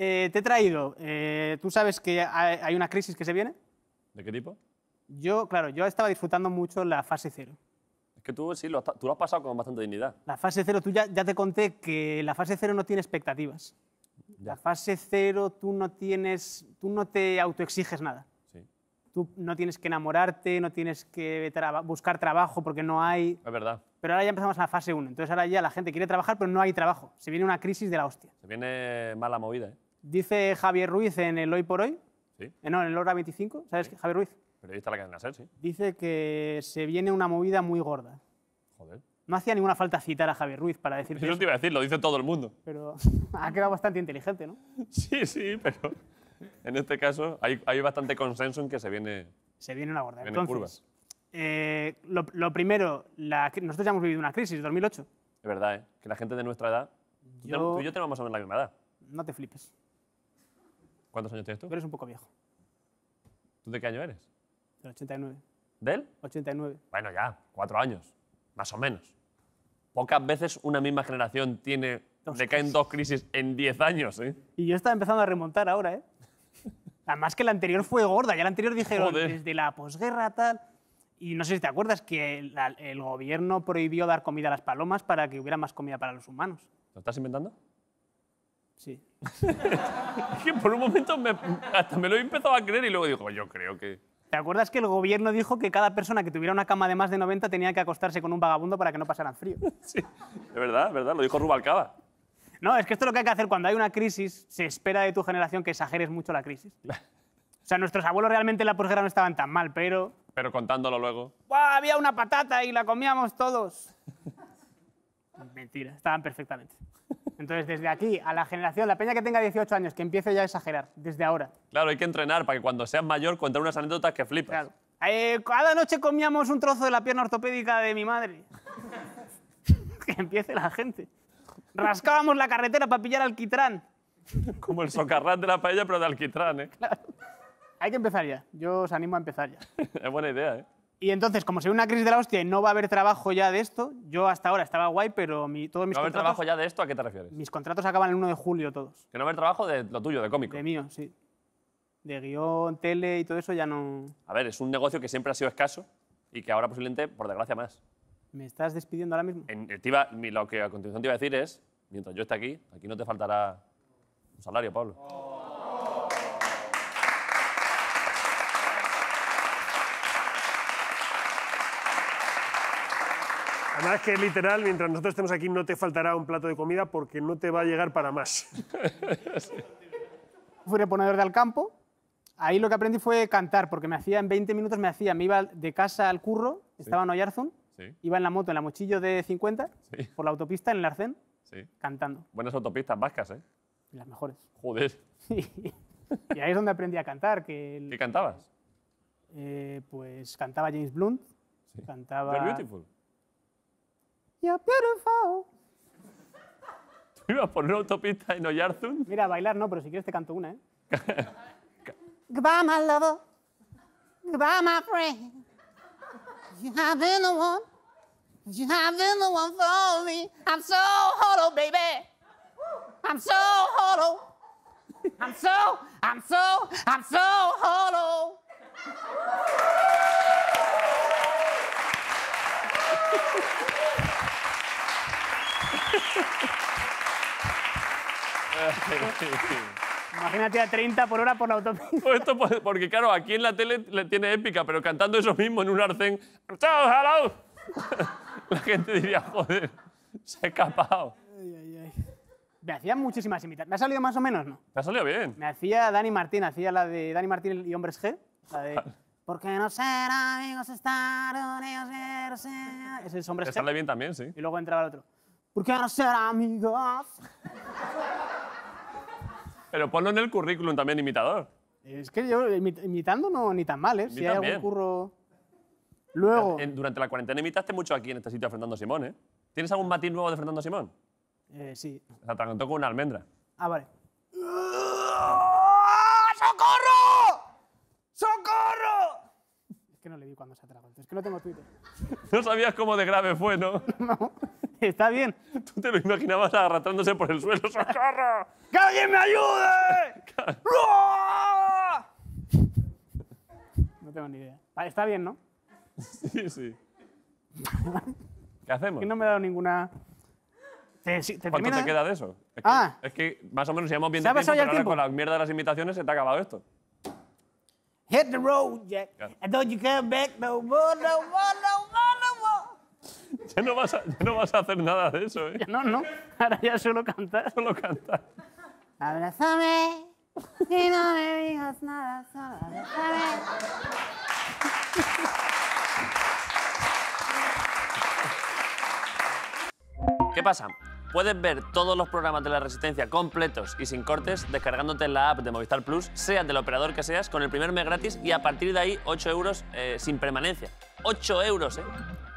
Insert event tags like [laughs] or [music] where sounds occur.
Eh, te he traído. Eh, tú sabes que hay una crisis que se viene. ¿De qué tipo? Yo, claro, yo estaba disfrutando mucho la fase cero. Es que tú sí, tú lo has pasado con bastante dignidad. La fase cero, tú ya, te conté que la fase cero no tiene expectativas. La fase cero, tú no tienes, tú no te autoexiges nada. Sí. Tú no tienes que enamorarte, no tienes que buscar trabajo porque no hay. Es verdad. Pero ahora ya empezamos la fase 1. Entonces ahora ya la gente quiere trabajar, pero no hay trabajo. Se viene una crisis de la hostia. Se viene mala movida, ¿eh? Dice Javier Ruiz en el Hoy por Hoy, ¿Sí? Eh, en el Hora 25, ¿sabes? qué? Javier Ruiz. Periodista está la cadena SER, sí. Dice que se viene una movida muy gorda. Joder. No hacía ninguna falta citar a Javier Ruiz para decir. Eso, eso te iba a decir, lo dice todo el mundo. Pero [laughs] ha quedado bastante inteligente, ¿no? [laughs] Sí, sí, pero en este caso hay, bastante consenso en que se viene. Se viene una gorda. curvas. Eh, lo, primero, nosotros ya hemos vivido una crisis, 2008. Es verdad, ¿eh? que la gente de nuestra edad. Tú, y yo tenemos más o menos la misma edad. No te flipes. ¿Cuántos años tienes tú? eres un poco viejo. ¿Tú de qué año eres? Del 89. ¿Del? 89. Bueno, ya, cuatro años, más o menos. Pocas veces una misma generación tiene, caen dos crisis en diez años, ¿eh? Y yo estaba empezando a remontar ahora, ¿eh? Además que la anterior fue gorda, ya la anterior dijeron oh, desde la posguerra tal... Y no sé si te acuerdas que el gobierno prohibió dar comida a las palomas para que hubiera más comida para los humanos. ¿Lo estás inventando? es que por un momento me, hasta me lo he empezado a creer y luego digo, yo creo que... ¿Te acuerdas que el gobierno dijo que cada persona que tuviera una cama de más de 90 tenía que acostarse con un vagabundo para que no pasaran frío? [laughs] sí, es verdad, verdad, lo dijo Rubalcaba. No, es que esto es lo que hay que hacer cuando hay una crisis, se espera de tu generación que exageres mucho la crisis. [laughs] O sea, nuestros abuelos realmente en la posguerra no estaban tan mal, pero... Pero contándolo luego. había una patata y la comíamos todos! [laughs] Mentira, estaban perfectamente. Entonces, desde aquí a la generación, la peña que tenga 18 años, que empiece ya a exagerar, desde ahora. Claro, hay que entrenar para que cuando seas mayor contar unas anécdotas que flipas. Claro. Eh, cada noche comíamos un trozo de la pierna ortopédica de mi madre. [laughs] que empiece la gente. Rascábamos la carretera para pillar alquitrán. Como el socarrat de la paella, pero de alquitrán, ¿eh? Claro. Hay que empezar ya. Yo os animo a empezar ya. [laughs] es buena idea, ¿eh? Y entonces, como se ve una crisis de la hostia y no va a haber trabajo ya de esto, yo hasta ahora estaba guay, pero mi, todos mis ¿No va a haber trabajo ya de esto? ¿A qué te refieres? mis contratos acaban el 1 de julio todos. Que no va a haber trabajo de lo tuyo, de cómico. De mío, sí. De guión, tele y todo eso ya no... A ver, es un negocio que siempre ha sido escaso y que ahora posiblemente, por desgracia, más. ¿Me estás despidiendo ahora mismo? lo que a continuación te iba a decir es, mientras yo esté aquí, aquí no te faltará un salario, Pablo. Además que literal, mientras nosotros estemos aquí no te faltará un plato de comida porque no te va a llegar para más. [laughs] Fui reponedor del campo. Ahí lo que aprendí fue cantar, porque me hacía en 20 minutos, me hacía, me iba de casa al curro, estaba en Oyarzun, iba en la moto, en la mochillo de 50, por la autopista, en el Arcén, cantando. Buenas autopistas vascas, ¿eh? Las mejores. Joder. [laughs] y ahí es donde aprendí a cantar. Que ¿Qué cantabas? Eh, pues cantaba James Blunt, cantaba... beautiful. You're beautiful. [laughs] ibas a poner autopista en Oyarzun. Mira, bailar no, pero si quieres te canto una, ¿eh? [laughs] Goodbye, my lover. Goodbye, my friend. You have been the one. You have been the one for me. I'm so hollow, baby. I'm so hollow. I'm so, I'm so, I'm so hollow. [laughs] Imagínate a 30 por hora por la autopista. Pues porque claro, aquí en la tele tiene épica, pero cantando eso mismo en un arcén... ¡Chao, hello! [laughs] la gente diría, joder, se ha escapado. Me hacía muchísimas imitaciones. ¿Me ha salido más o menos, no? me ha salido bien. Me hacía Dani Martín, hacía la de Dani Martín y Hombres G. Porque no ser amigos, estar unidos, ser- Ese es Hombres G sale bien también, sí. Y luego entraba el otro. ¿Por qué no ser amigos. Pero ponlo en el currículum también, imitador. Es que yo imitando no ni tan mal, ¿eh? si hay algún curro. Luego. Durante la cuarentena imitaste mucho aquí en este sitio a Fernando Simón, ¿eh? ¿Tienes algún matiz nuevo de Fernando Simón? Eh, sí. Se atragantó con una almendra. Ah, vale. ¡Socorro! ¡Socorro! Es que no le vi cuando se atragantó. Es que no tengo Twitter. No sabías cómo de grave fue, ¿no? [laughs] No. [laughs] Está bien. Tú te lo imaginabas arrastrándose por el suelo. ¡Socorro! [laughs] ¡Que alguien me ayude! [laughs] no tengo ni idea. Ah, está bien, ¿no? Sí, sí. ¿Qué hacemos? Que no me he dado ninguna... ¿Te, te qué te queda de eso? Es que, ah. es que más o menos llevamos bien ¿Se tiempo, ya el tiempo? con la mierda de las invitaciones se te ha acabado esto. Hit the road, Jack. I you come back no more, no more, no more. [laughs] ya, no vas a, hacer nada de eso, ¿eh? no, no. Ahora ya solo cantar. Solo cantar. Abrázame y no me digas nada, solo ¿Qué pasa? Puedes ver todos los programas de la Resistencia completos y sin cortes descargándote en la app de Movistar Plus, seas del operador que seas, con el primer mes gratis y a partir de ahí 8 euros eh, sin permanencia. 8 euros, ¿eh?